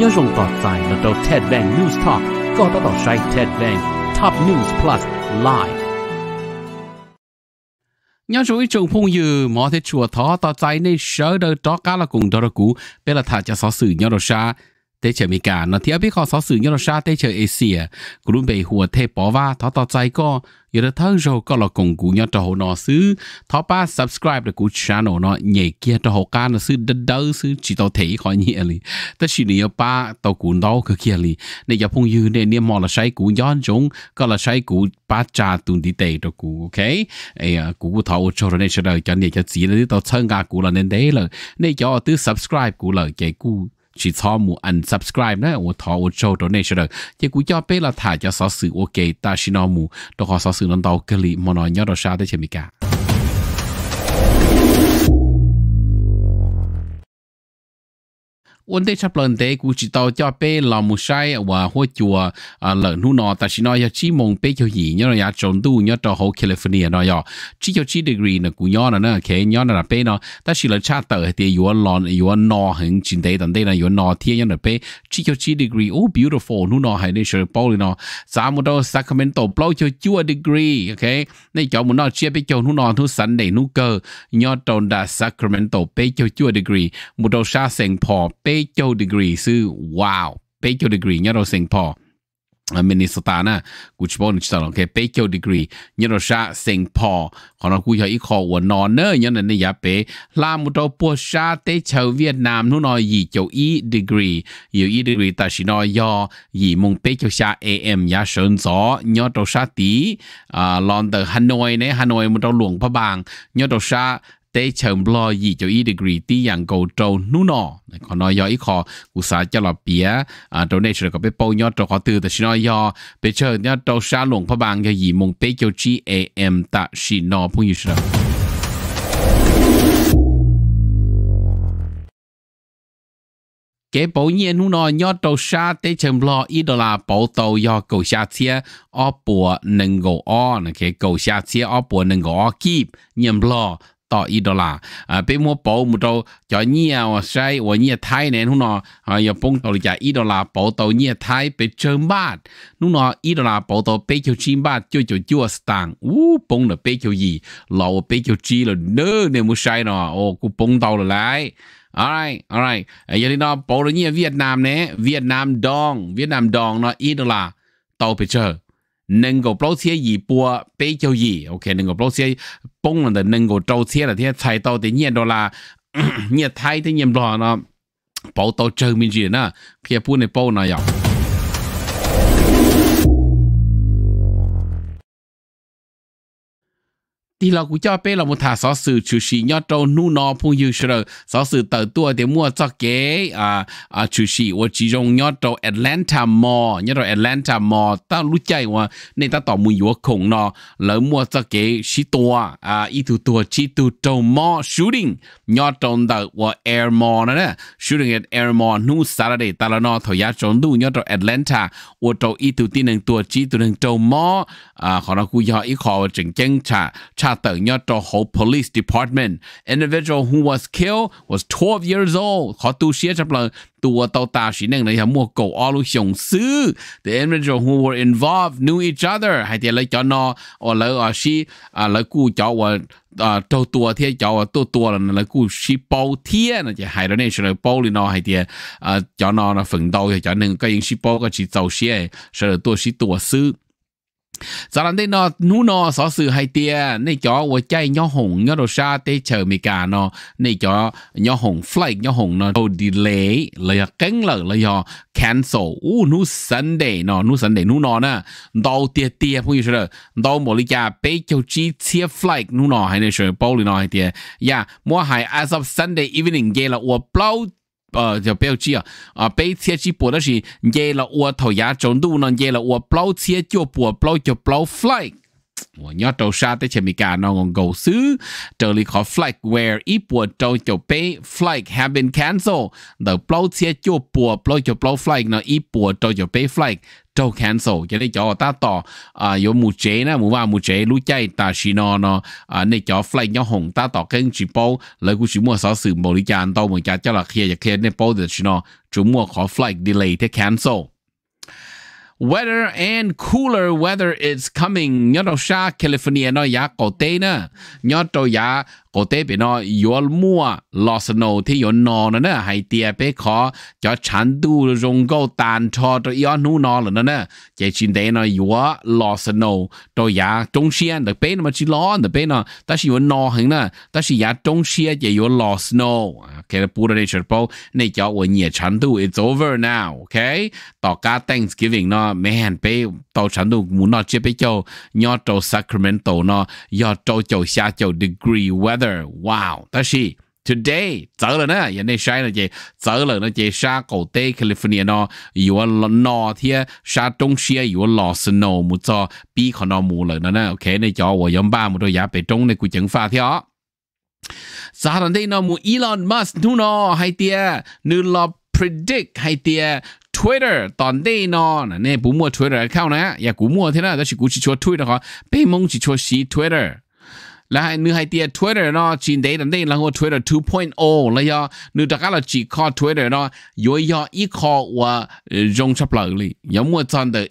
nhớ rộng tọt tại là đầu Ted Bang News Talk, có đó đọc sai Ted Bang, Top News Plus, Live. Nhớ chú ý chung phong dư, mỏ thế chùa thó tọt tại nên sớ đơ đó cá là cùng đó đó cũ, bé là thả cho xó xử nhớ đồ xa. Tế chờ mì gà, nó thì biết khó xó xử nhớ đồ xa tế chờ Asia, cũng luôn bày hùa thê bỏ va thó tọt tại có, giờ đã rồi có là cùng cụ nhau hồ nó xứ thọ ba subscribe để cụ channel nó kia hồ ca nó xứ đơn đỡ xứ chỉ tao thấy khỏi nhẹ lì ta chỉ nếu ba tao cụ đâu cái kia này giờ phong dư này niệm mò là sai cụ nhón giống có là sai cụ ba cha tuần đi tệ cho cụ ok ấy à, cụ thọ cho rồi này sẽ đợi cho này cho chỉ là tao thân gà cụ là nên đấy là này cho tứ subscribe cụ là chạy cụ chỉ thọ mù ăn subscribe nữa ô thọ ô châu đó cho. rồi chỉ cú cho bé là thả cho sáu sự ok ta xin nó mù đó họ sáu sự nó tàu cái lì mà nó nhớ đó sao đấy chứ mình cả วันเดชับเลนเตกูจิตเอาเจ้าเป้ลามุใช่ว่าหัวจัวเหลินหูนอแต่ชินอยาชีมงเป้เขียวหีเนาะยาจนดูเนาะจอโฮแคลิฟอร์เนียเนาะยอชิเขียวชีดีกรีเนาะกูย้อนเนาะเขยย้อนเนาะเป้เนาะแต่ชิเลชาเตอร์เตียยวนลอนยวนนอหึงจินเตตันเตนะยวนนอเทียยันเนาะเป้ชิเขียวชีดีกรีโอ้ beautiful หูนอให้ได้เชอร์ปอลเนาะสามุดเอาซักคอมเมนต์ตบเปล่าเขียวจัวดีกรีโอเคในจอมุนนอเชียไปเขียวหูนอทุสันเดนูเกอร์ยอดตอนดาซักคอมเมนต์ตบเป้เขียวจัวดีกรีมุดเอาชาเซงพอเป้ Peichou degree ซื่อว้าว Peichou degree เนี่ยเราเสียงพอมินิสตานะกูชิบอนิชตาลองเคเปเกียวดีกรีเนี่ยเราชาเซงพอของเรากูอยากอีคอหัวนอนเนอร์เนี่ยนั่นเนี่ยเปลามุตปัวชาเตชาวเวียดนามนู่นนอยยี่เจียวอีดีกรีอยู่อีดีกรีแต่ชินอยอยี่มงเปเกียวชาเอ็มยาเฉินซอเนี่ยเราชาตีอ่าลอนเตอร์ฮานอยเนี่ยฮานอยมุตหลวงพระบางเนี่ยเราชา tế chồng lo gì cho ý degree tí dạng cầu trâu nú nọ còn nói do ý khó cụ xã cho là bía à trâu này có bé bao nhót trâu khó từ thì nói do bé chờ nhót trâu xa lùng phá bằng cho gì mong bé cho chi em ta xì nọ phong như sao kế bố nhiên nụ nó nhó trâu xa tế châm lo ý đó là bố tàu do cầu xa chia o bùa nâng gồ o nè kế cầu xa chia o bùa nâng gồ o kịp nhầm lo ต่ออีดอลาอ่าเป็นมัวปอมุโตจอเนี่ยว่าใช่ว่าเนี่ยไทยเนี่ยนู่นน่ะอ่าอย่าปงตอลิจาอีดอลาปอตอเนี่ยไทยไปเจิมบาทนู่นน่ะอีดอลาปอตอไปเกียวจีบาทจ่วยจ่วยจ่วยสตางค์อู้ปงเนาะไปเกียวยีเราไปเกียวจีเราเด้อเนี่ยมุใช่เนาะโอ้กูปงตอเลยไร alright alright อย่างนี้เนาะปอเนี่ยเวียดนามเนี่ยเวียดนามดองเวียดนามดองเนาะอีดอลาตอไปเจอ能够保持一波白交易，OK，能够保持崩了的，能够招钱了，天菜刀的念到啦，念太的念到了，包到证明去呢，可以不能包那样。thì là cũng cho bé là một thả xó sự chủ trâu nu nó phong yêu sơ xó sự tờ để mua cho kế à à chủ trâu Atlanta Mall nhớ trâu Atlanta Mall ta lúc chạy và nên ta tỏ mùi yếu khủng nó lỡ mua cho kế sĩ tua à ý thủ tua chỉ tu trâu mall shooting nhớ trâu tờ và Air Mall nữa shooting at Air Mall nu Saturday ta là nó thời gian trâu nu nhớ trâu Atlanta và trâu ý thủ tu trâu mall à họ nó cũng do ý khó chỉnh chân chả Chatak Nyato hộ Police Department. Individual who was killed was 12 years old. họ tu xia chấp lần tua tàu tàu chỉ nên lấy mua cầu o lu xiong sư. The individual who were involved knew each other. Hay thì lấy cho nó or lấy ở xí à, lấy cú cho và trâu tua thì cho tua tua là lấy cú xí bao thiết, là chỉ hay đó nên sẽ lấy bao lên à, nó hay thì cho nó là phần đầu thì cho nên cái những xí bao cái chỉ tàu xia sẽ là tua xí tua sư sau đó nó nu nó sở sự hay tia này cho wo chạy nhỏ hồng nhỏ đồ sa tê chờ mi cả nó này cho nhỏ hồng flight nhỏ hồng nó đồ delay lấy cánh lợ lấy do cancel u nu sunday nó nu sunday nu nó nè đâu tia tia phong như thế đâu một cha bé cho chi tia flight nu nó hay này sure bao lý nó hay tia yeah dạ, mua hay as of sunday evening gala u blow 啊，就标志啊，啊，俾车只部，就是耶了我头也中到，呢耶不部车就不部叫破飞。nhớ trâu sa tới chemi cả nó ngon gầu xứ trở lý khó flight where ít bùa cho bé flight have been cancel the blow chia chua bùa blow cho blow flight nó ít bùa cho bé flight trâu cancel cho nên cho ta tỏ à yếu mù chế nè mù ba mù chế lú chay ta xí nó à nên cho flight nhau hồng ta tỏ cái chỉ lấy cũng chỉ mua sáu sự lý chan tao mà cha cho là kia giờ kia nên bao được mua khó flight delay thế cancel weather and cooler weather is coming. Nyo to sha California no ya ko te na. Nyo to ya ก็เตเป็นอยัวมัวลอสโนที่ยนอนนะให้เตียไปขอจะฉันดูรงก็ตานชอตัวย้อนหูนอนเลยนะเนี่ยจะชินเดนอยัวลอสโนตัวยาจงเชียนแต่เป็นมาชิล้อนแต่เป็นอ่ะแต่ชิวนอหังนะแต่ชิยาจงเชียจะยัวลอสโนแค่พูดในเชิงโปในจอวันเหยียฉันดู it's over now โอเคต่อการ Thanksgiving เนาะไม่เห็นไปต่อฉันดูหมูนอเจี๊ยไปเจ้ายอดโต Sacramento เนาะยอดโตเจ้าชาเจ้า degree weather weather. Wow, ta shi today zở là nó hiện này, sai là gì zở là nó gì sa cổ tây California nó yếu là nó thì sa trung xia yếu là sơn một chỗ cho bi còn nó mu là nó nè ok này cho tôi yếm ba một đôi giá bị trung này cũng chứng pha theo. ó sao thằng đây nó mu Elon Musk nu nó hay tiê, nu lo predict hay tiê, Twitter ตอนนี้นอนเนี่ยผมมัว Twitter เข้านะ อย่ากูมัวเท่านั้นแต่ฉันกูชิชัว dạ, Twitter เขาไปมงชิชัวชี Twitter là hai nữ Twitter nó chỉ đấy là đây là ngô Twitter 2.0 là do nữ đặc là Twitter nó yếu do ít khó dùng sắp lợi lý giống mua chọn được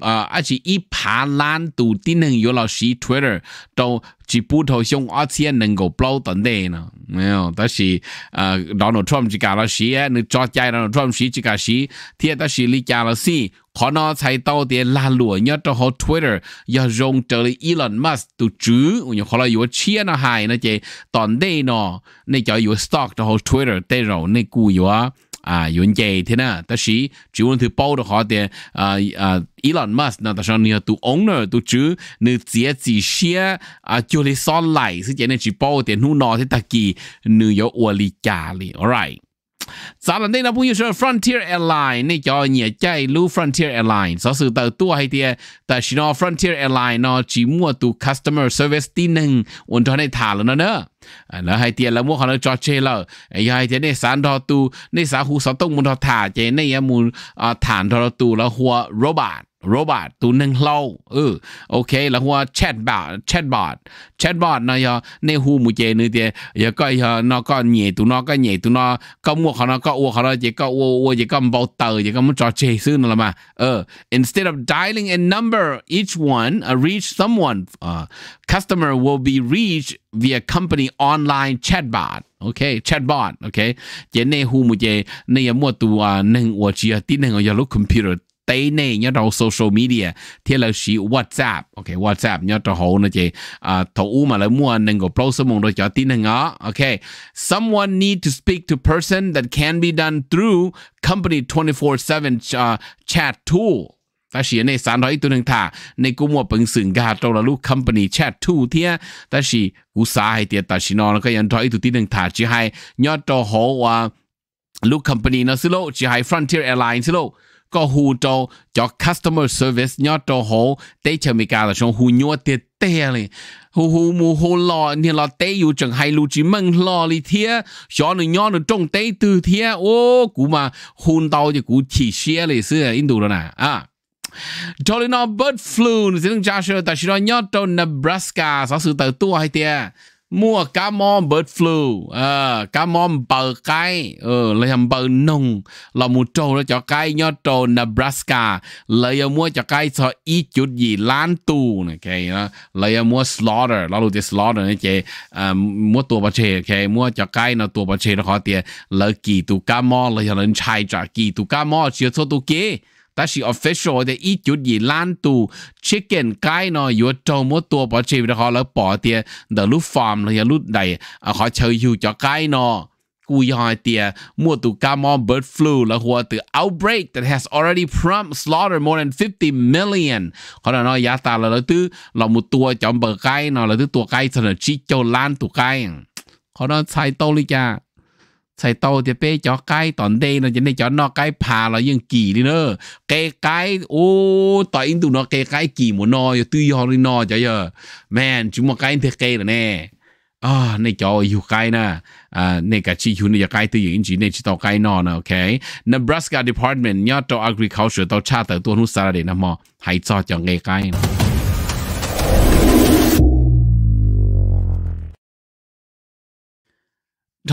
呃，而且一爬难度的能有老师 Twitter 都几不头像，而且能够报等的呢，没有，但是呃，Donald Trump 只讲了些，你抓家 Donald Trump 是只讲些，贴但是你讲了些，可能才到的拉路，你到好 Twitter 要用这里 Elon Musk 都主，你可能有钱呢还那些等的呢，你叫有 stock 到好 Twitter 得着那股有啊。啊原罪 thế nào ta sĩ chỉ muốn thứ bao được họ để à à Elon Musk nó ta sang nhiều tu owner tu chứ nữ chia chỉ xe à cho lý so lại sự chỉ này chỉ bao để nu nó thế ta kỳ nữ có uali alright สาลันเดนะพผู้ยูชอฟรอนเทียร์ r อ i ์ไลน์นี่จอเหนียใจลู่ Frontier airline สน์สื่อเตอตัวให้เตีย แต่ชิโนอฟรอนเทียร์แอร์ไน์นอจีมัวตูคัสเตอร์เซอร์วิสที่หนึ่งอุ่นท้องในถาแล้วนะเนอะแล้ว ให้เตียแล้วมัวเขาเนจอดเชลเลอร์ไอ้ยายเตียในสารทอตูในสาหูสต้งมุนทอถาเจในยามูลอ่าฐานทอตูแล้วหัวโรบอท robot ตัวหนึ่งเราเออโอเคแล้วว่า chatbot chatbot chatbot นะยาในหูมุเจนึเดียยาก็ยานอก็เหนียตัวนอก็เหนียตัวนอก็มัวเขานอก็อ้วเขานอเจก็อ้วอ้วเจก็เบาเตอเจก็มันจอเจซึ่งนั่นละมาเออ instead of dialing a number each one uh, reach someone uh, customer will be reached via company online chatbot okay chatbot okay เจในหูมุเจในยามัวตัวหนึ่งอ้วเจียตีหนึ่งยาลูกคอมพิวเตอร์ tế này nhớ đầu social media thì là chỉ WhatsApp ok WhatsApp nhớ đầu hậu nó chỉ à u mà lấy mua nên có browser mong đôi cho tin hàng ngó ok someone need to speak to person that can be done through company 24/7 uh, chat tool แต่เสียในสารร้อยตัวหนึ่งถ่าในกูมัวเป็นสื่อกาตัวละลูก company chat tool เทียแต่สีกูสาให้เตียแต่สีนอนแล้วก็ยังร้อยตัวที่หนึ่งถ่าจะให้ยอดตัวหัวลูก à, company นะสิโลจะให้ frontier airlines สิโล có hù cho cho customer service nhớ cho họ để cho mình cả là xong hù nhớ tiền tè này hù hù mù hù lò nên là tè yêu chẳng hay lu chỉ mừng lò li thế cho nó nhớ nó trông tè từ thế ô cú mà hùn tàu thì cú chỉ xe này xưa Ấn Độ rồi nè à cho nên nó bird flu thì chúng ta sẽ ta sẽ nhớ cho Nebraska sáu sự tự tua hay tiền mua cá mò bird flu à, cá mò bờ cái ừ, lấy hầm bờ nông là mua trâu đó cho cái nhớ trâu Nebraska lấy mua cho cái sợ ít chút gì lán tù này okay lấy mua slaughter là lúc slaughter này chế à, mua tua bà chế okay mua cho cái nó tua bà chế nó khó tiền lấy kỳ tù cá mò lấy hầm chai trả kỳ tù cá mò chưa số tù kia 但是 official 的一九二 a 度 chicken k 呢，有 no 多 o u to mo 的那路 ỏ chi đó họ lỡ bỏ tiền t h farm là lúc đầy họ c กูยอยเตียมัวตุกามอ bird flu และหัวตือ outbreak that has already prompt slaughter more than 50 million ขนาดน้อยยาตาเราตือเรามุตัวจอมเบอร์ไก่เนาะเราตือตัวไก่เสนอชิโจล้านตัวไก่ขนาดใช้โตลิจ้า sai tàu thì bé cho cái tòn đây nó chỉ này cho nó cái phà đi nữa cái cái ô tại in tụi nó cái cái kỳ một nó tuy họ đi nó cho giờ man chúng mà cái thế cái là nè à này cho yêu cái nè à này cả chi yêu này cái tự nhiên chỉ này chỉ tàu cái nó nè ok Nebraska Department nhớ tàu agriculture tàu cha tàu tuôn hút sao hãy cho cho nghe cái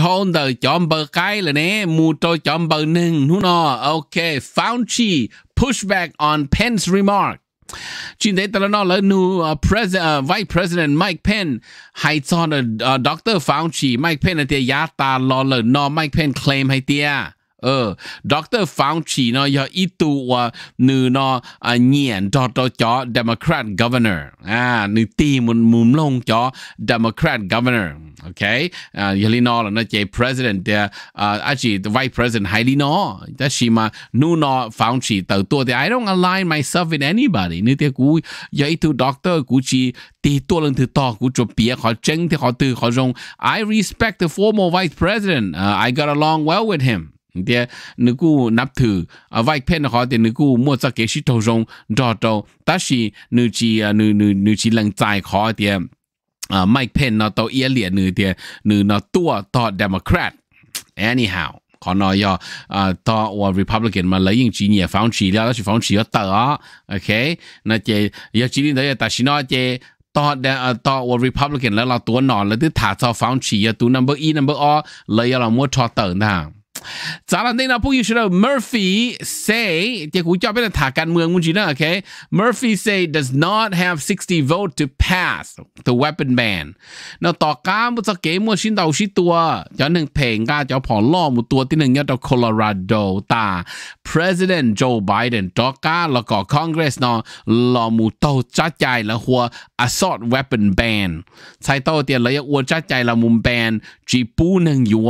ทอนเดอร์จอมเบอร์ไกลเลยเนี่ยมูโตจอมเบอร์หนึ่งนู่นอ่ะโอเคฟาวน์ชีพุชแบ็กออนเพนส์ e r มาร์กจินเดตแล้วนอแล้วนู่นอ e s i d e n t vice p r e s ร d e n น Mike Pence ให้ซอนเดอร์ด็อกเตอร์ฟาวน์ชีไมค์เพนเตียยาตาลอเลยนอไมค์เพนเคลมให้เตีย ờ Dr. Fauci nó giờ ít tu và ờ, nó à, cho cho cho Democrat governor à nữ tìm một mùm lông cho Democrat governor ok à là nó chạy president à à, à chỉ vice president hay lý nó nu nó Fauci tự tua thì I don't align myself with anybody nữ tiếc cú giờ ít tu doctor cú chỉ thì tua lần thứ to cú chụp bia họ chân thì họ từ họ dùng I respect the former vice president uh, I got along well with him เดียนึกูนับถืออ่าไว้เพ่นนะคเดียนึกูมั่วจะเกชิโตรงจอโตแต่สินึจีอ่กนึนึนจีหลังใจขอเดียอ่าไม่เพ่นเนาะตัวเอียเหลียนึเดียนึเนาะตัวต่อเดโมแครต anyhow ขอนอยอ่าต่อว่า Republican มาเลยยิ่งจีเนี่ยฟังชีแล้วแล้วชีฟังชีก็เต๋อโอเคนะเจยจีนี่เดี๋ยวแต่ชินอเจต่อเดต่อว่า Republican แล้วเราตัวนอนแล้วที่ถาดซอฟังชีตัว number e number o เลยเรามัวทอเต๋อทาะจากนั้นเราพูดอีกชุดหน่ง Murphy say เจ้าคุณจะเป็นถากการเมืองมุ่งจีน่าโอเค Murphy say does not have 60 vote to pass the weapon ban นั่นต่อการมุสเกมว่ชิ้นดาวชิ้นตัวจากหนึ่งเพลงก้าจะผ่อนล้อมตัวที่หนึ่งยอดต่อโคโลราโดตา President Joe Biden ต่อการแล้วก็ Congress นอ่นล้อมตัวจัดใจแล้วหัว assault weapon ban ใช้ตัวเดียวแล้วยังอวดจัดใจละมุมแบนจีปูหนึ่งอยู่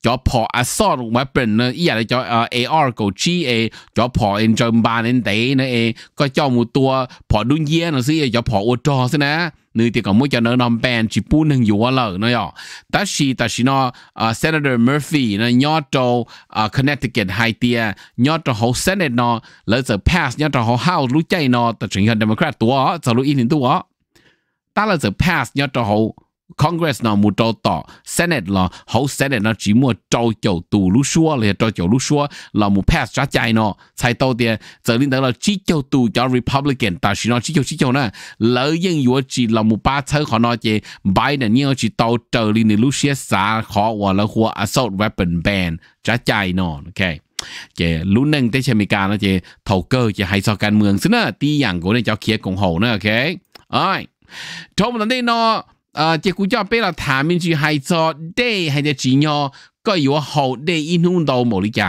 cho 咗破阿 so lục mấy bên nữa ý là cho ờ, a r cổ chi a cho 破 in cho ba nên đấy nữa a có cho một tua 破 đun nhiên nó xí cho 破 ô trò xí nè nơi thì có mỗi cho nó nằm bèn chỉ bu nâng yếu lờ nó nhỏ ta chỉ ta chỉ nó senator murphy nó nhỏ cho ờ, connecticut High Tier, à. nhỏ cho hậu senate nó lỡ giờ pass nhỏ cho hậu house lúc chạy nó ta chỉ hiện democrat tua giờ lúc in tua ta là giờ pass nhỏ cho hậu Congress nào muốn cho tỏ Senate là hậu Senate nó chỉ muốn cho chầu tù lú xua là trâu chầu lú xua là mu pass trả chạy nó sai tàu tiền giờ lên đó là chỉ chầu tù cho Republican ta chỉ nó chỉ chầu chỉ chầu nè lợi dân yếu chỉ là mu ba thơ họ nói chứ Biden nhưng chỉ tàu trở lên lũ xia xả khó và là khu assault weapon ban trả chạy nó ok จลุ้นนึงที่เชมิกาแล้วเจเทาเกอร์จะให้สอการเมืองซึ่งนะตีอย่างกูเนี่ยเจ้าเคียกงโหนะโอเคอ้อยชมตอนนี้เนาะ呃，结果就俾啦，他们就系做 day 系只主要，个要好 day 运动到冇理解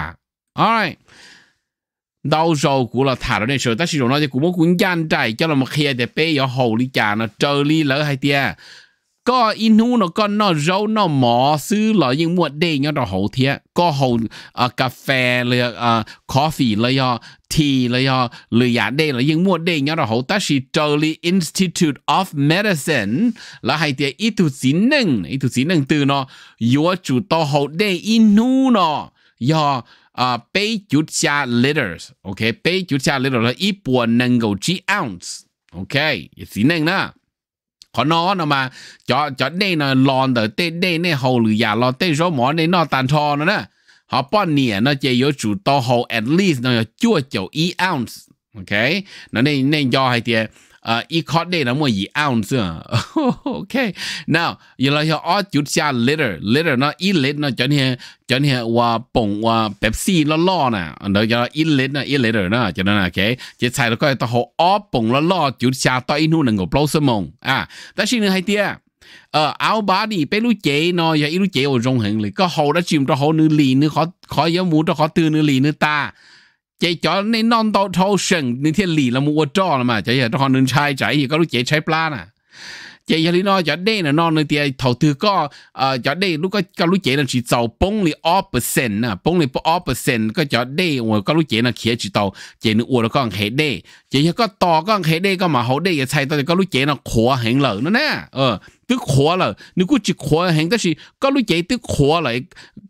，alright。到手股了，他了那时候，但是用那些股么股干在，叫他们黑的背要好理解呢，这里了还点。có in nu nó con nó rau nó mỏ xứ là những mua đề nhá đó hậu thiệt có hậu à, cà phê là à, ờ, coffee là do tea là do lười giả đề là những mua đề nhá đó hậu ta chỉ trở li Institute of Medicine là hay tiệt ít tu chín nưng, ít tu chín nưng từ nó yo chủ to hậu đề in nu nó yo à ờ, bảy chút cha liters ok bảy chút cha liters là ít buồn nâng gầu chỉ ounce ok ít chín nâng na khó nó nó mà cho cho đây là lon đỡ tê đây nè hầu lử giả lon tê số mỏ này nó tàn thò nó họ bao nè nó chỉ có chủ to hầu at least nó chua chậu e ounce ok nó nên nên do hay tiền 呃，一块内那么一盎司。OK，now，原来要二九า liter，liter 那一 liter 那今天今天我蹦我 Pepsi 了了呢，那叫一 liter 那一 liter 呢，叫那 OK，这菜了块到后二蹦了了九下到一路能够 blow 什么啊？但是呢，还点。เออเอาบาดีไปรู้เจนออย่าอีรู้เจโอรงเหงนเลยก็เขาได้จิมตะวเขานื้อหลีนื้อเขาเขาเยอหมูตะเขาตื่นนื้อหลีนื้อตาจจอดในนอนโตเท่าเชิงในที่หลี่ละมัวจ้อละมาจะอย่าทอนน่งชายใจก็รู้เจใช้ปลาน่ะจยาลีนอนจอดเด้นนอนในเตียถ่าถือก็เอ่อจะเด้ลูกก็ก็รู้เจนั่นสิเจ้าปงหรือออเปอร์เซ็นต์นะปงหรือออเปอร์เซ็นต์ก็จอดเด้หัวก็รู้เจนั่นเขียนจิตเตาเจนอวดแล้วก็เฮเด้เจยาก็ต่อก็เฮเด้ก็มาเฮาเด้ยาใช้ตัวก็รู้เจนั่นขัวเห่งเหล่านั่นแน่เออ tức khó là nếu cứ chỉ khó hàng đó là có lúc chạy tức khó là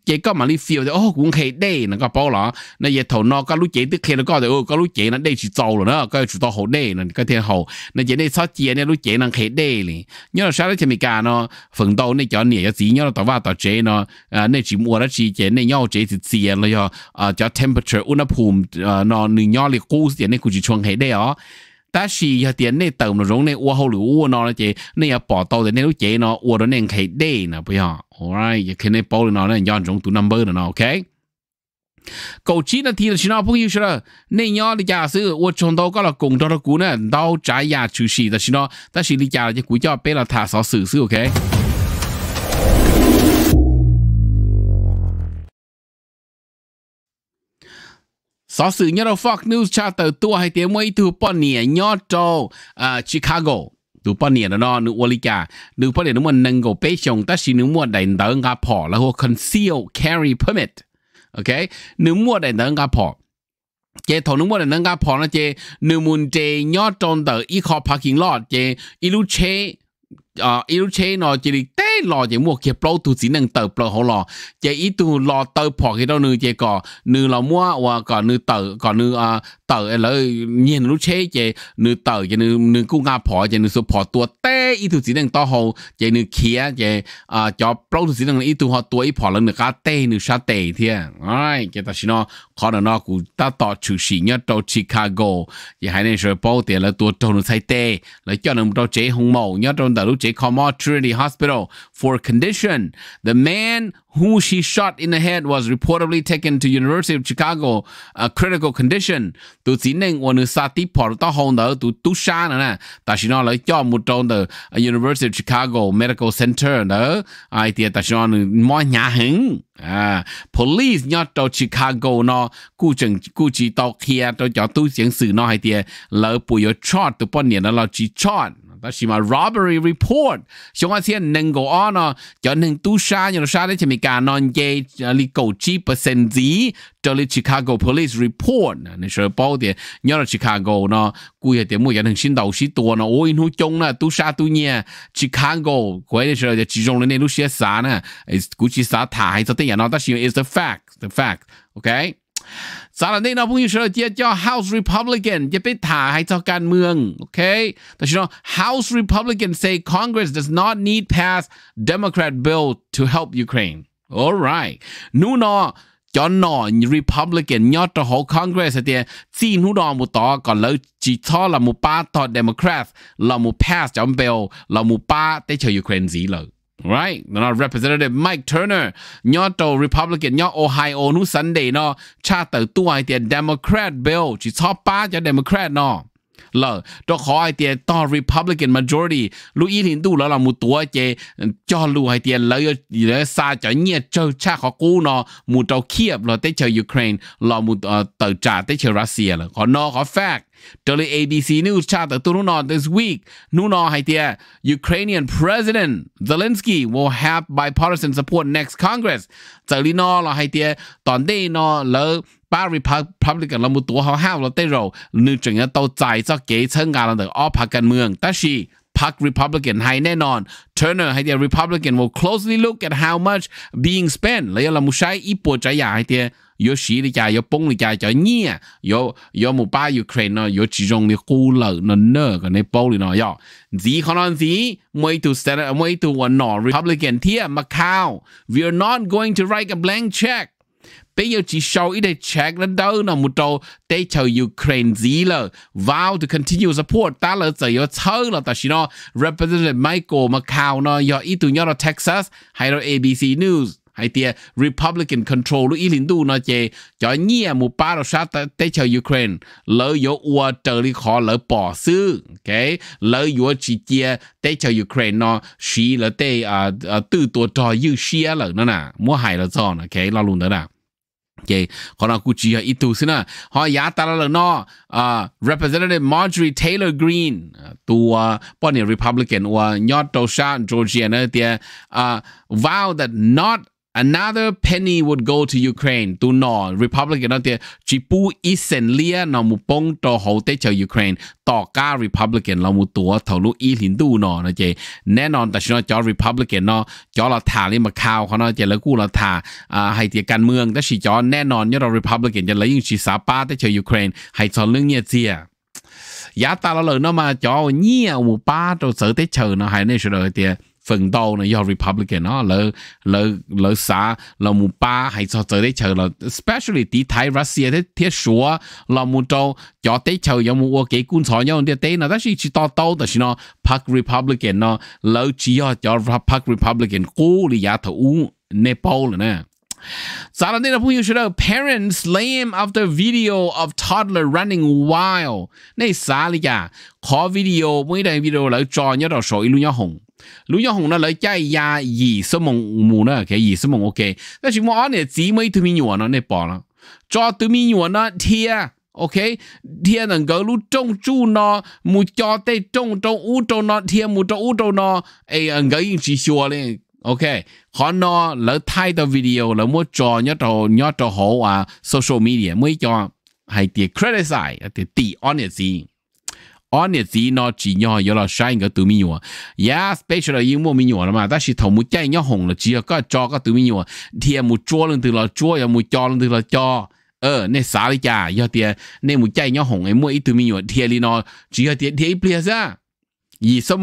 chạy có mà đi phiêu thì ô cũng hay đây nó có bao là nó giờ thầu nó có lúc chạy tức khi nó có thì ô có lúc chạy nó đây chỉ tàu rồi đó có chỉ tàu hồ đây là cái thiên hồ nó chạy đây sao chia nó lúc chạy nó hay đây này nhớ là sao đó thì mình cả nó phần đầu này cho nhẹ gì nhớ là tàu va tàu chế nó à này chỉ mua đó chỉ chạy này nhau chế thì chia rồi à cho temperature ôn áp nó à nó nửa nhau thì cố gì này cũng chỉ chuông hay đây ó 但是有点那等了容那我后路我呢了解，那要报道的那路解呢，我的那可以对呢，不要，alright，也可以报的呢，那要中读 number 的呢，OK。cậu chỉ là thì là chỉ nói bao nhiêu rồi nên nhớ đi giả sử 我从头搞了工作的股呢，到 trái 牙出事的是呢，但是你假了就股价被了他所损失，OK。Sở sự nhớ đâu Fox News cha tờ tua hay tiếng mấy từ bọn nè nhớ cho Chicago. Từ bọn nó nữ ô lý cả. nó muốn nâng gồ bế ta xin muốn đánh tớ ngà phỏ là hồ conceal carry permit. Ok? muốn đánh tớ ngà phỏ. chế thổ nung bọn nâng ngà phỏ nó chế nữ muốn chế tròn tờ y parking lot chế y ờ yêu chế nó chỉ đi té chỉ mua kia bao tu chỉ năng tờ bao hồ lò chỉ ít tu lò tờ bỏ cái đó nư chỉ có nư lò mua và có nư tờ có nư ờ, tờ là nhiên lúc chế chỉ nư tờ chỉ nư nư cũng ngã bỏ chỉ nư số bỏ tua té ít tu chỉ năng to hồ chỉ nư kia chỉ à cho bao tu chỉ năng ít tu họ tua ít bỏ là nư cá té nư sa té thì ai chỉ ta xin nó khó là nó cũng ta tỏ chủ sĩ nhất trong Chicago chỉ hai nên rồi bao tiền là tua trong nư sai té là cho chế hùng màu nhất trong tờ lúc Jacob Mall Trinity Hospital for condition. The man who she shot in the head was reportedly taken to University of Chicago a critical condition. Tu chỉ nên quan nữ Sa tiếp bỏ ta hôn đó tu tu sa nữa nè. Ta chỉ nói là cho một trong the University of Chicago Medical Center đó. Ai thì ta chỉ nói mọi nhà hứng. À, police nhớ cho Chicago nó cú chừng cú chỉ tao kia cho cho tu chiến sự nó hay thì lỡ bùi ở chót tu bao nhiêu nó là chỉ chót và xì mà robbery report chúng ta xem nâng go on à, ờ, cho nên tu sa như sa đấy chỉ mới cả non dây ờ, li cầu chi percent ờ, gì cho li Chicago police report nên sẽ bảo thì nhớ là Chicago nó cuối thì mua cho thằng sinh đầu sĩ tua nó ôi nó chung là tu sa tu nhẹ Chicago cuối thì sẽ chỉ dùng lên lúc xia sa nè cũng chỉ sa thả hay sao nhà nó ta xì is the fact the fact okay สารนี้เราพูดชื่อเดียจอ dạ House Republican จะไปถ่ายให้เจ้าการเมืองโอเคแต่ชิโน House Republican say Congress does not need pass Democrat bill to help Ukraine alright นู่นอจอนนอ Republican ยอดต่อห Congress เตียจีนูดอมุต่อก่อนแล้วจีทอละมูป้าต่อ Democrat ละมู pass จอมเบลละมูป้าได้เชยยูเครนสีเลย right nó representative Mike Turner nhỏ tổ Republican nhỏ Ohio nu Sunday nó cha tử tu ai tiền Democrat bill chỉ top ba cho Democrat nó lờ cho khó ai tiền to Republican majority lu ý thì tu lỡ là chế cho lu ai tiền lỡ lỡ xa cho nhẹ cho cha khó cú nó một trâu kiếp lỡ tới chờ Ukraine lỡ một tờ trả tới chờ Russia lỡ khó nó khó fact ล WABC News ชาติตุนุนอ this week นุนอให้เตีย Ukrainian President Zelensky will have bipartisan support next Congress จากลีนอเราให้เตียตอนเดนอแล้วป้าริพับพับลิกันเรามุตัวเขาห้าวเราเตโรนึกจึงโตใจจะเก๋เชิงการเราเดอออพักการเมืองแต่ชีพรรค Republican ให้แน่นอน Turner ให้เดีย Republican will closely look at how much being spent แล้วเรามุใช้อีปวดใจอยากให้เตีย有时你家有崩你家叫你，有有冇把 Ukraine 呢？有其中的孤楼呢呢个呢包里呢要，只可能是每度 Senate 每度 one Republican 贴 Macau。We are not going to write a blank check. bây giờ chỉ sau ít để check nó đâu nào, một đầu để cho Ukraine gì là vow to continue support ta là giờ có thơ là ta chỉ nó Representative Michael Macau nó do ít tụi nhau là Texas hay là ABC News hay tia Republican control lu ilin du nó chê cho nhia mu pa ro sát tế cho Ukraine lỡ yo ua trở li khó lỡ bỏ sư cái lỡ yo chỉ chia tế cho Ukraine nó xí lỡ tế à, à tư tổ trò như xia lỡ nó nè mua hại lỡ cho nè la lo luôn đó nè Okay. Còn nó cũng chỉ ít tu xin à. Họ giá ta là nó à, Representative Marjorie Taylor Greene à, tu bọn Republican và nhọt đầu sa Georgia nữa thì vow that not another penny would go to Ukraine to no Republic not the chipu isen lia no mu pong to ho te cho Ukraine to ka Republican lo mu tua thau lu i lin du no na je ne non ta shino cho Republican no cho la tha li ma khao kho no je la ku la tha hai ti kan mueang ta shi cho ne non yo Republican je la yin shi sa pa te cho Ukraine hai cho lưng ye chia ยาตาเราเลยเนาะมาจอเนี่ยหมูป้าตัวเสือเตเชอเนาะหายในเฉลยเตีย phần đầu này do Republican đó, lỡ lỡ lỡ xa là một ba hay cho tới đây chờ là especially tí thái Russia thế thế số là một trâu cho tới chờ do một cái quân sở nhau thì tới nó đó chỉ to to đó chỉ nó Park Republican nó lỡ chỉ cho cho Park Republican cố lý giá thủ Nepal nè Sarah did a puyo shiro. Parents lame after video of toddler running wild. này Nay sali ya. Call video. Wait a video cho like John Yadosho Ilunya Hong. 如要红呢来加呀以什么母呢？给以什么 OK？那是我呢姊妹对面有呢那帮了，抓对面有呢天。OK，thiên là gỡ lũ trong chu nó mu cho tê trong trong u trong nó thiên mu trong u trong nó ấy gỡ yên chỉ xua lên OK họ nó lỡ thay tờ video lỡ mua trò nhớ trò nhớ trò hậu à, social media mới cho hay tiền credit side tiền tỷ on gì on it gì nó chỉ nhỏ yếu là sai cái tụi mình nhua yeah special là yếu mua mình nhua mà ta chỉ thầu một chai nhỏ hồng là chỉ có cho cái tụi mình nhua thì mua chua lên từ là chua và một cho lên từ là cho ờ nè xả đi cha do tiền nè một chai nhỏ hồng ấy mua ít tụi mình nhua thì nó chỉ là tiền thì ít bia ra vì số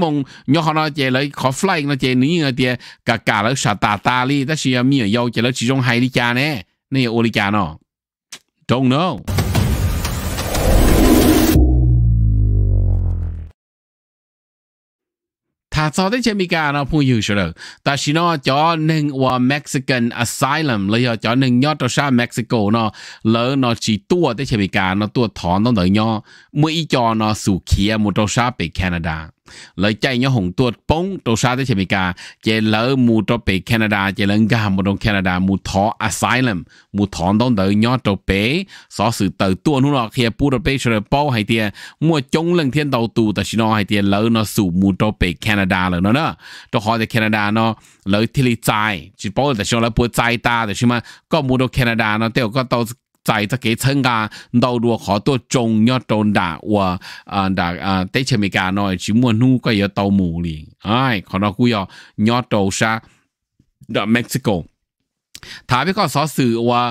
họ nói chơi lấy khó fly nó chơi nữ nó chơi cả cả lấy sạt tà tà đi ta chỉ là mi ở chơi lấy chỉ trong hai đi cha nè nè ô đi cha nó don't know ถ้าสอดที่เชมิกาเอาพูดอยู่เฉลแต่ชินอจอหนึ่งว่าเม็กซิกันอาไซลัมเล้วจอหนึ่งยอดตัวชาเม็กซิโกเนาะแล้เนาะชีตัวที่เชมิกาเนาะตัวถอนต้องเดินย่อเมื่อจอเนาะสู่เคียมุตัวชาไปแคนาดาเลยใจยอหงตัวปงตัวชาติเฉมิกา เจเลอมูตัวเปแคนาดาเจเลงกามดตรงแคนาดามูทออาไซเลมมูถอนต้องเดินยอตัวเปสอสื่อเตอตัวนู่นหรอกเฮียปูตัวเปเชลเป้าให้เตียมัวจงเรื่องเทียนเตาตูแต่ชินอให้เตียเลอนอสู่มูตัวเปแคนาดาเลยเนาะเนาะตัวคอจากแคนาดาเนาะเลยทิลิใจจิโป้แต่ชินอแล้วปวดใจตาแต่ชิมาก็มูตัวแคนาดาเนาะเตียวก็เตา在这个参加到如好多重要重大我啊大啊，对前面讲呢，只么努个要到木里，哎，看到古要要到啥的 Mexico。ถามไปก็สอสื่อว่า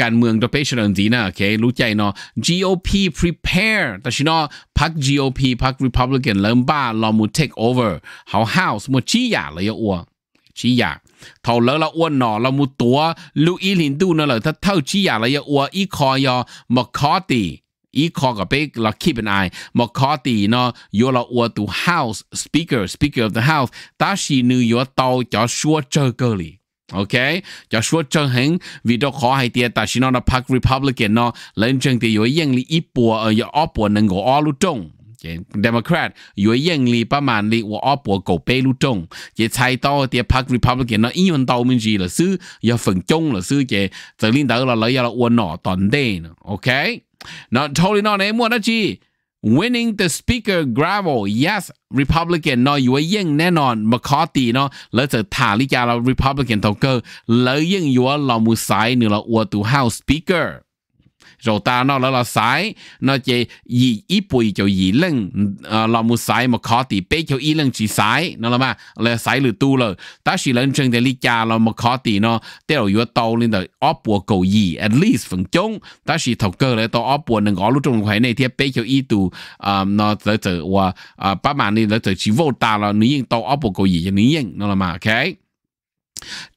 การเมืองตัวเป็นเฉลนมจีนะโอเครู้ใจเนาะ GOP prepare แต่ชินอพรรค GOP พรรค Republican เริ่มบ้าลอมูคโอเวอร์เฮาเฮาส์มติชี้ยาเลยอ่ะ chỉ giả dạ. thầu lỡ là Uốn nọ là một tủa lưu ý hình tu nữa là ta thâu chỉ giả dạ là yêu uo ý khó yo mà khó tì ý khó gặp bé là keep an eye mà khó tì nó yo là Uốn tu house speaker speaker of the house ta chỉ nữ yo tàu cho xua chơi cơ li ok cho xua chân hứng vì khó hay tiệt ta chỉ nó là park republican nó lên chân thì yo yên li ít ở ở bùa nâng gõ ở trong เดโมแครตอยู่ยังลีประมาณลีว่าอ๋อปวดกบเปรูจงจะใช้ต่อเตียพรรคริพับลิกันนะอีวันตโตมินจีล่ะซื้อยาฝึ่งจงล่ะซื้อเจจะลินเตอร์เราเลยยาเรอ้วนหน่อตอนเดนโอเคนะทอลีนอนในมวนนะจี winning the speaker gravel yes republican น n ย you are น i n g nen on mccarthy no let's a ta าเรา republican talker le ying you are la mu sai ni l ว wo to house speaker rồi ta nó là là sai nó chỉ gì ít bụi cho gì lưng à, là một sai mà khó thì bé cho ít lưng chỉ sai nó là mà là sai lừa tu rồi ta chỉ lên chân để lý cha là mà khó thì nó tiêu yếu tàu lên đời ốp bùa cầu gì at least phần chung ta chỉ thọc cơ là tàu ốp bùa nâng có lúc trong khỏe này thì bé cho ít tu à, nó tới từ và ba mà đi tới từ chỉ vô ta là nữ yên tàu ốp bùa cầu gì cho nữ yên nó là mà okay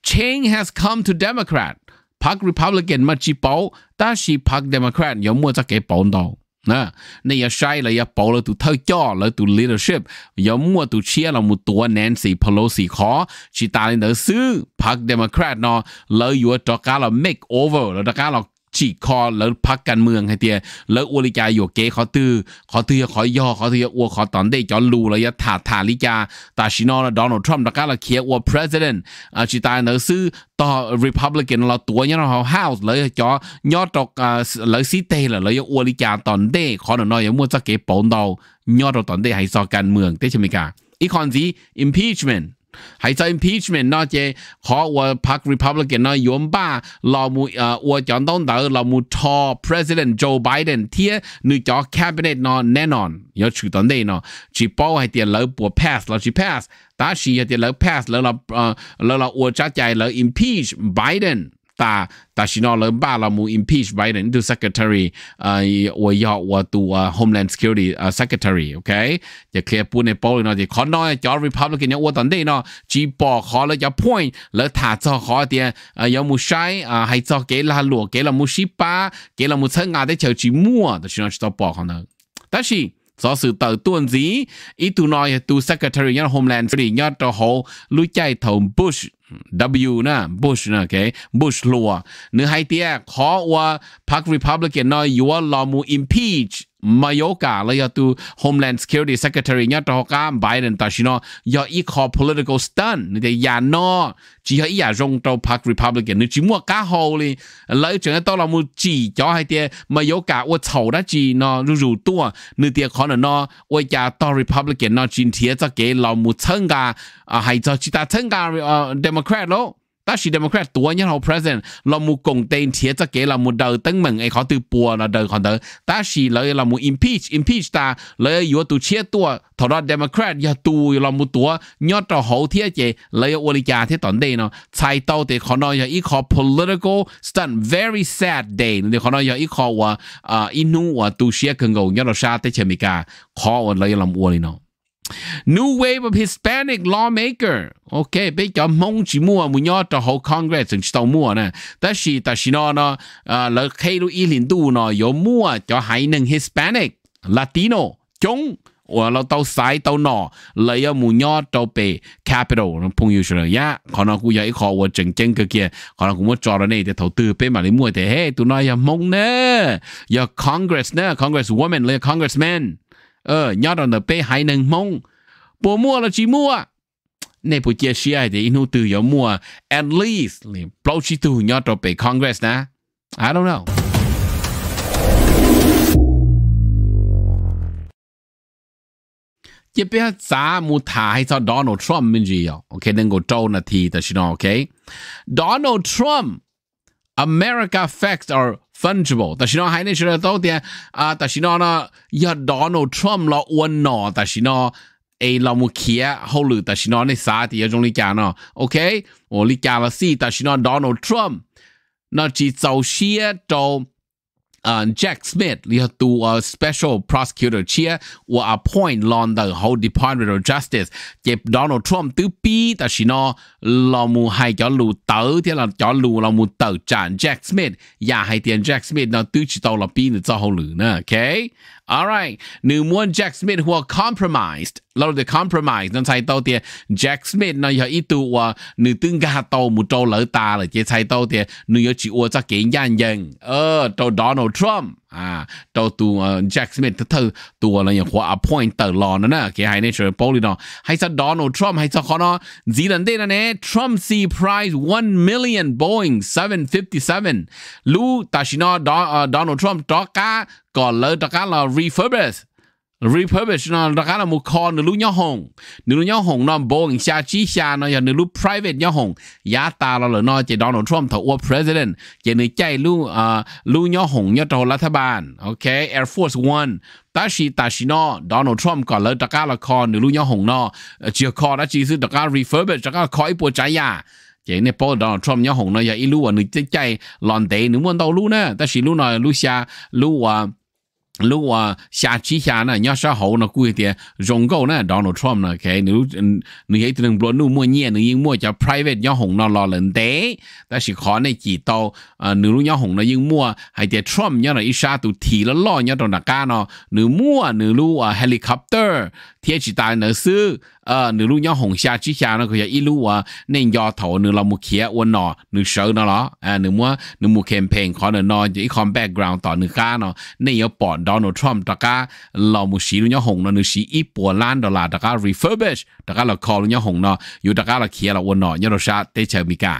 change has come to Democrat พรรค Republican มาจีเป่าแต่สีพรรค Democrat ยังมั่วจะเก็บเป่าดอกนะนี่ยังใช่เลยยังเป่าเลยตัวเท่าจ่อเลยตัว leadership ยังมั่วตัวเชียร์เราหมุตัวแนนซี่ Pelosi ขอชีตาลินเดอร์ซื้อพรรค Democrat เนาะเลยอยู่จะกล้าเรา make over เราจะกล้าเราฉีกคอแล้วพักการเมืองให้เตียแล้วอุลิจาอยู่เกเขอตื้อขอตื้อขอย่อขอตื้ออัวขอตอนได้จอนลูแล้วยะถาถาลิยาตาชินอลดอน์ทรัมป์ตะกาละเคียอัว p ประธานอาชิตาเนอซื้อต่อริพับลิกันเราตัวเนี่ยเราเฮาส์เลยจอยอดตกอ่าเลยซีเตเลยเลยอัวลิยาตอนได้ขอหน่อยอย่ามั่วจะเก๋ปนเดายอดตอนได้ให้ซอการเมืองเตชิมิกาอีกคอนซี impeachment 还在 impeachment 那些和我 Park Republican 那原吧，老母呃，我讲到到老母 t President Joe Biden 贴你叫 cabinet 那 Nanon 要出到那呢，去包还点老不 pass 老去 pass，但是要点老 pass 老老呃老老我家加老 impeach Biden。打但是呢，人巴拉姆 impeach Biden into secretary，呃，我要我读啊 ờ, ờ, Homeland Security 啊 ờ, secretary，OK，就可以不能保呢，就可能叫 Republican 呢，我等你呢，只报好了要 point，了他做好点，啊，要么晒啊，还做给了落，给了么西巴，给了么趁伢的就去摸，但是呢，是做报好呢，但是。do sự tờ tuần gì ý tụ nói tụ secretary nhân homeland thì nhân cho họ lui chạy thầu bush W นะบุชนะโอเคบุชลัวเนื้อไฮเตียขอว่าพรรครีพับลิกันน้อยย่วลอมูอิมพีช Mayorga la ya tu Homeland Security Secretary nya to ka Biden ta shino ya i call political stun. ni de ya no chỉ hay ya rong to Park Republican ni chỉ mua cá ho li lấy chuyện to là mu chỉ cho hai tia Mayorga wo chầu đã chỉ nó ru ru tu. ni tia khó nó nó wo ya to Republican nó chỉ thiệt cho cái lo mu chân ga hay cho chi ta chân ga Democrat lo ta chỉ democrat tua nhân hậu president là một cùng tên thiệt cho kể là một đời tấn mừng ấy khó từ bùa là đời còn đời ta chỉ lấy là một impeach impeach ta lấy yếu tụ chia tua thọ đó democrat ya tu là một tua nhớ cho hậu thiệt chế lấy ô lý cha thế toàn đây nó sai tàu thì khó nói là ít khó political stunt very sad day thì khó nói là ít khó và inu và tu chia cần gầu nhớ là sa tới chemi cả khó và lấy làm ô lý nó New wave of Hispanic lawmaker. Ok, bây giờ mong chỉ mua mua nhau cho hậu Congress chúng ta mua nè. Đó là ta xin nó nó à, là khi lúc ý linh tu nó có mua cho hai nâng Hispanic, Latino, chung, và nó tàu sai tàu nọ lấy ở mua nhau cho bề capital nó phong yêu rồi ya họ nó cũng vậy họ và chừng chân cái kia họ nó cũng muốn cho nó này để đầu tư bên mà lấy mua thế hey, tụi nó giờ mong nè giờ Congress nè Congress woman lấy Congressman ờ nhớ đó là bé hai nâng mông bố mua là chỉ mua này thì inu từ giờ mua at least là bao chi tu nhớ đó bé congress na I don't know chế bé giá mu thả hay sao Donald Trump mình gì vậy à? ok nên trâu là thì ta xin ok Donald Trump America facts are fungible，但是呢，还那时候到点啊，但是呢呢，要 Donald Trump 了，我呢，但是呢，诶，老母 kia 后路，但是呢，那啥的，种你讲呢，OK，我你讲了是，但是呢，Donald Trump，那只早些到。uh, Jack Smith you to a uh, special prosecutor chia will appoint on the whole Department of Justice chế Donald Trump tứ bi ta chỉ nó lo mu hay cho lù tử thì là cho lù lo mu tử chản Jack Smith và dạ, hay tiền Jack Smith nó tứ chỉ tàu là bi nữa cho hậu lử nè okay All right, nếu muốn Jack Smith hoặc compromised, lâu được compromise, nên sai tàu tiền Jack Smith nó giờ ít tu và ờ, nếu tương cả tàu một trâu lỡ ta là chỉ sai tàu tiền nếu giờ chỉ uo cho kiện nhân dân, ờ trâu Donald Trump à trâu tu ờ, Jack Smith thứ tu ờ, là những khóa appoint tờ lò nữa nè, cái hai này chơi bowling đó, hay sao Donald Trump hay sao khó nó gì lần đây nè Trump C prize One million Boeing 757, lu ta chỉ nó Donald Trump đó cả còn lỡ đó cá là refurbish repurpose nó đó là một con nửa nhau hồng nửa nhau hồng nó bố ngang chi xa nó giờ nửa lúc private nhau hồng giá ta là nó chỉ Donald Trump thầu ông president chỉ nửa chạy lu à, lu nhau hồng nhau trâu lá thà bàn ok Air Force One ta chỉ ta chỉ nó Donald Trump còn lỡ đó cá là con nửa lu nhau hồng nó ờ, chưa con đã chỉ sự đó cá repurpose đó cá khỏi bộ trái ya à. chỉ nên bảo Donald Trump nhau hồng nó giờ ít lu à nửa chạy lòn tệ nửa muốn đâu lu nè ta chỉ lu nào lu xa lu à 如果下期下呢，要是好呢，估计中国呢，Donald Trump 呢，给你你也只能说你莫念，你因莫叫 private 要红呢老人得，但是可能几到啊，你如要红呢，因莫还得 Trump 要呢一下都提了老，要到哪干呢？你莫你如啊 helicopter 天气大呢是。เออหนูรู้ย่อหงชาชี้ชาเนาะคือยอีรู้ว่าเนี่ยยอเถาหนูเราหมู่เขียวันหนอหนูเชิญเนาะเรออ่าหนูมั้วหนูหมุเข็มเพลงขอหนูนอนอยู่อีคอมแบ็กกราวน์ต่อหนูก้าเนาะเน่ยปอดโดนัลด์ทรัมป์ตะก้าเราหมู่สีรู้ย่อหงเนาะหนูสีอีปัวล้านดอลลาร์ตะก้ารีเฟอร์เบชตะก้าเราคอลู้ย่อหงเนาะอยู่ตะก้าเราเขียเราวันหนอเ่ยเราชาเตเชอร์มิกา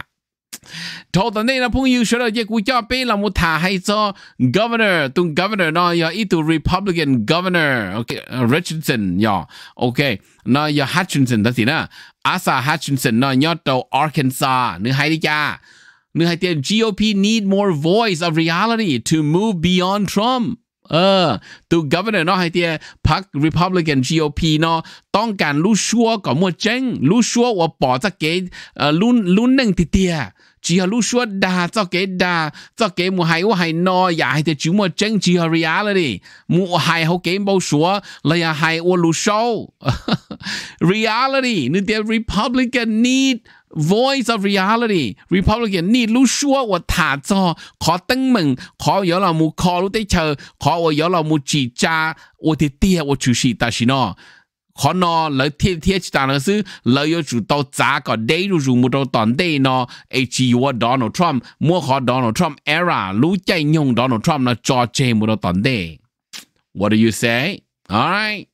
thâu tận đây là phong yêu sửa là u cho bé là một thả hay cho governor tung governor nó giờ ít tu republican governor ok Richardson giờ ok nó giờ Hutchinson đó thì nè Asa Hutchinson nó nhớ tàu Arkansas nữa hay đi cha nữa hay tiền GOP need more voice of reality to move beyond Trump เออตัว ờ, governor เนาะให้เตียพรรค Republican GOP เนาะต้องการรู้ชัวก่อนมัวเจ้งรู้ชัวว่าปอจะเกเอ่อรุ่นรุ่นหนึ่งติเตีย chỉ hà lúc xưa đà cho cái đà cho cái mùa hai hai no dạ, giả hay thì chú mua chân chỉ hà reality, là đi mùa hai hậu cái bao xưa là nhà hai ô lúc show reality nên the republican need voice of reality republican need lúc xưa và thả cho khó tăng mừng khó yếu là mù khó lúc tới chờ khó yếu là mù chỉ cha ô thì tia ô chú sĩ ta xin nó khó nó lấy thiết thiết ta nó sư lấy yêu chủ giá có đây rồi dùng một đầu toàn đây nó ấy chỉ của Donald Trump mua khó Donald Trump era lũ chạy nhung Donald Trump nó cho chê một đầu toàn đây what do you say alright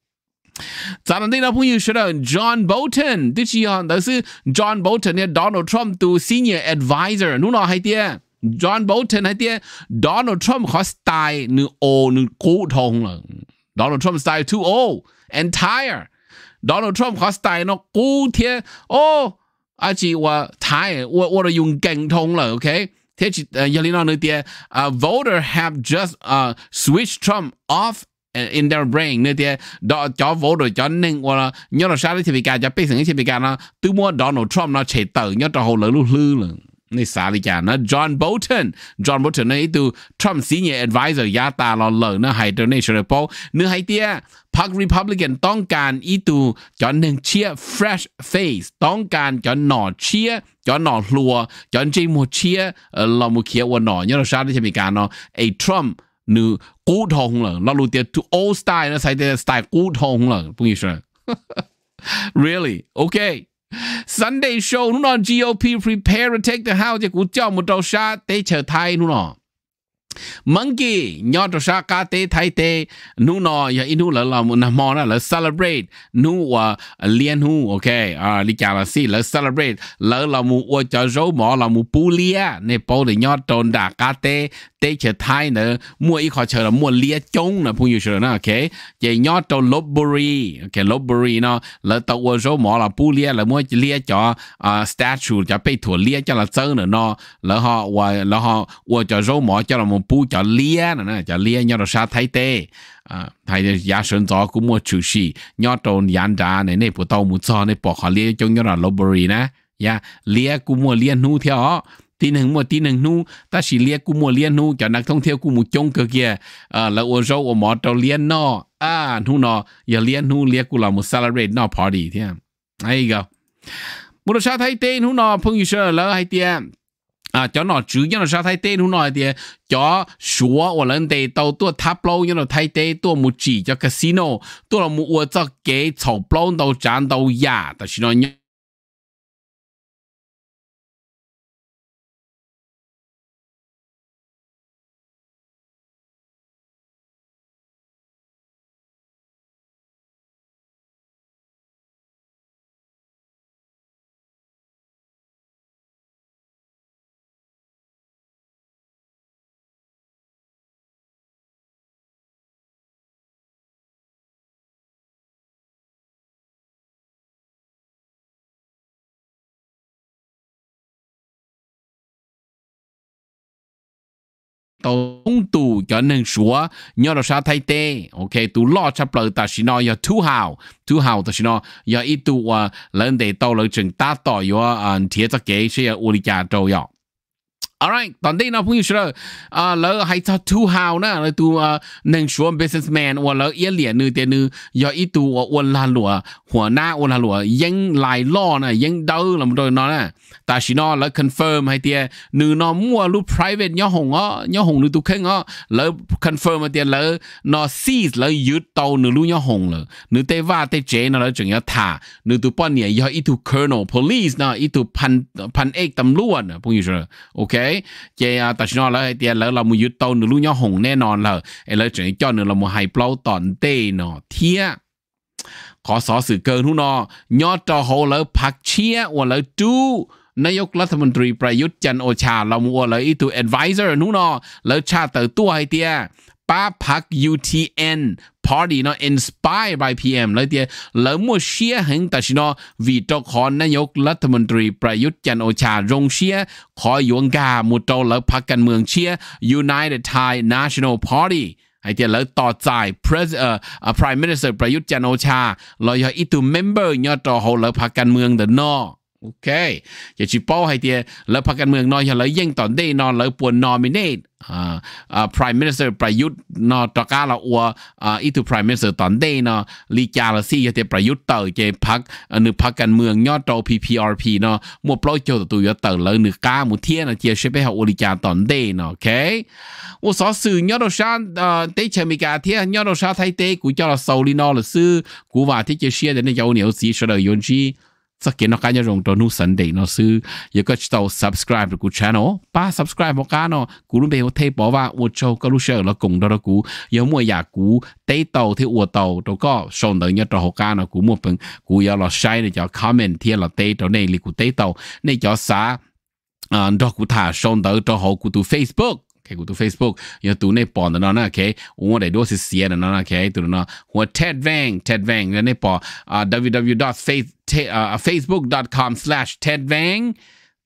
咱们那个朋友说到 John Bolton, Bolton，对起啊，但是 John Bolton Donald Trump 都 senior advisor，侬哪还点？John Bolton 还点？Donald Trump 和 style 你 old Donald Trump style too old and tired。Donald Trump có style nó เขาสไตล์นกกูเทียโอ้อาจีว่าท้ายว่าว่าเรายุ่งเก่งทงเลยโอเค thế chị, giờ lý nói nữa voter have just uh, switch Trump off in their brain nữa thì đó cho voter cho nên hoặc nhớ là sao thì bị cả cho biết rằng thì bị cả nó từ mua Donald Trump nó chạy tử nhớ cho hồ lỡ lư lư rồi นี่สาลิกานะจอห์นโบลตันจอห์นโบลตันนี่ตัวทรัมป์ซีเนียร์แอดไวเซอร์ยาตาลอนเลอร์นะไฮเดอร์เนชั่นแนลโพเนื้อไฮเตียพรรครีพับลิกันต้องการอีตูจอนหนึ่งเชียร์เฟรชเฟสต้องการจอนหน่อเชียร์จอนหน่อหลัวจอนจีมเชียร์เรามูเคียวันหน่อเนี่ยเราชาติที่จะมีการเนาะไอ้ทรัมป์นูกู้ทองเหรอเรารู้เตียท o o โอ s ต y l e นะใส่แต่สไตล์กู้ทองเหรอพวกนี้ใช่ really okay Sunday show nó GOP prepare to take the house của cho một đầu xa tế trở thay nó monkey nhỏ trò sa cá tế thái tế nu nọ ya inu là là một năm mòn là celebrate nu và liên hu ok à lý giải là gì là celebrate là là một ở cho râu mỏ là một pu lia nè bao để nhỏ tròn đà cá tế tê chờ thai nữa mua ít khó chờ là mua lia chống là phun nhiều chờ nó ok vậy nhót tàu lốp buri ok lốp buri nó là tàu ô số mỏ là pu lia là mua lia cho uh, statue cho bê thủa lia cho là sơ nữa nó là họ và là họ ô cho số mỏ cho là một pu cho lia nữa nè cho lia nhớ là sa thái tê thầy giá sơn gió cũng mua chủ sĩ nhót tàu yán đá này này bộ tàu mua cho này bỏ họ lia chống nhớ là lốp buri nè ya lia cũng mua lia nu theo ตีหนึ่งมัวตีหนึ่งนู่ตาสีเลียกูมัวเลียนนู่จากนักท่องเที่ยวกูมูจงเกียเออแล้วอัวโจอัวหมอเราเลียนนอ อ่านู่นอ อย่าเลียนนู่เลียกูเรามูซาลาเรตนอพอดีเที่ยไอ้ก็มูเราชาไทยเต้นู่นอพึ่งอยู่เชื่อแล้วไอ้เตี้ย啊，叫那猪，叫那啥太低，弄那的叫说我能得到多塔布，叫那太低多木鸡，叫 casino，多了木我这给草布到站到牙，但是那。tàu ông tù cho nên sủa nhớ là sao thay tê ok tù lo cho lời ta xin nó giờ thu hào thu hào ta xin nó giờ ít tù à lên để tàu lời chừng ta tỏ yo à thiệt ta kế sẽ ở ờ, uli cha châu yo Alright, à lỡ hay cho hào nữa ờ, nên sủa businessman liền tiền ít na nè làm nè ta chỉ confirm hay tia nữ nó mua lu private nhớ hồng á nhớ hồng nữ tu khen á lỡ confirm hay tia lỡ nó sees lỡ giữ tàu nữ lu nhớ hồng lỡ nữ tê va tê chế nó lỡ chừng nhớ thả nữ tu bọn nhỉ do ít colonel police nó ít tu pan pan tầm luôn à phong rồi ok chế ta chỉ nó lỡ hay tia lỡ là mua giữ tàu nữ lu nhớ hồng แน่นอนเลยลยจึงจอนึงเราโมไฮเปล่าตอนเตเนาะเทียขอสอสื่อเกินหุ่นนอยอดจอโหเลยพักเชียวันเลยจู้นายกรัฐมนตรี ประยุทธ์จันโอชาเรามัวเลยตีวแอดไวเซอร์นู่นนอแล้วชาเตอตัวไอเตียป้าพัก UTN party เนาะ i n s p i r e by PM เลยเตียแล้วมัวเชียหึงแต่ชินอวีตอคอนนายกรัฐมนตรีประยุทธ์จันโอชารงเชีย ขอยวงกา มุโตแล้วพักกันเมืองเชีย United Thai National Party ไอเดียแล้วต่อจ่าย p r เอ่อ i m e minister ประยุทธ์จันโอชาเราอยากอีตู member ยอดต่อเแล้วพักกันเมืองเดนนอโอเคอย่าจีป้อให้เตียแล้วพักการเมืองนอยอย่าเลยยิ่งตอนได้นอนเลยปวนนอนไม่เน่อ่าอ่า prime minister ประยุทธ์นอตะกาเราอัวอ่าอีทู prime minister ตอนได้นอลีจาลซี่อย่าเตียประยุทธ์เต๋อเจพักนึกพักการเมืองยอดโต PPRP นอมัวปล่อยโจตัวตัวยอดเต๋อเลยนึกก้ามุเทียนเจียช่วยไปหาอุลิจาตอนได้นอโอเคอุสอสื่อยอดชาอ่าเตชมิกาเทียยอดชาไทยเตกูจะเราโซลีนอหรือซื้อกูว่าที่เจเชียเดนเจ้าเหนียวสีเฉลยยนชีสักเกนนกการยรงตัวนู้สันเดนอซื้อยังก็ตัว subscribe กู channel ป้า subscribe มกาเนาะกูรู้ไปเทปบอกว่าอวดโชก็รู้เชื่อแล้วกงดรกูยังมัวอยากกูเตยเตาที่อวดเตาตัวก็ส่งตัวเนี่ยตัวหกาเนาะกูมัวเป็นกูอยากเราใช้ในจอ comment เทียเราเตยตัวในลิกูเตยเตาในจอสาอ่าดอกกูถ่าส่งตัวตัวหกกูตัว Facebook ke ku tu Facebook ya tu ne pon nó na ke u de do si sia na nó ke tôi na hu Ted Vang Ted Vang ne po uh, www.facebook.com uh, uh, slash Ted Vang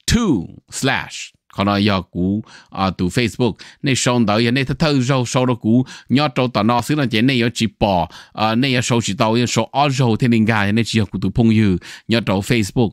2 slash 可能要股啊，读 ờ, Facebook nhớ nhớ nhớ nhớ nhớ đó cú tao tao nói xíu là chỉ ờ, chỉ chỉ bỏ à học phong 那上到也那他他肉收了股，你要找到那虽然讲那要直播啊，那要收集到也说二十后天灵感，那只要股读朋友，你要找 Facebook。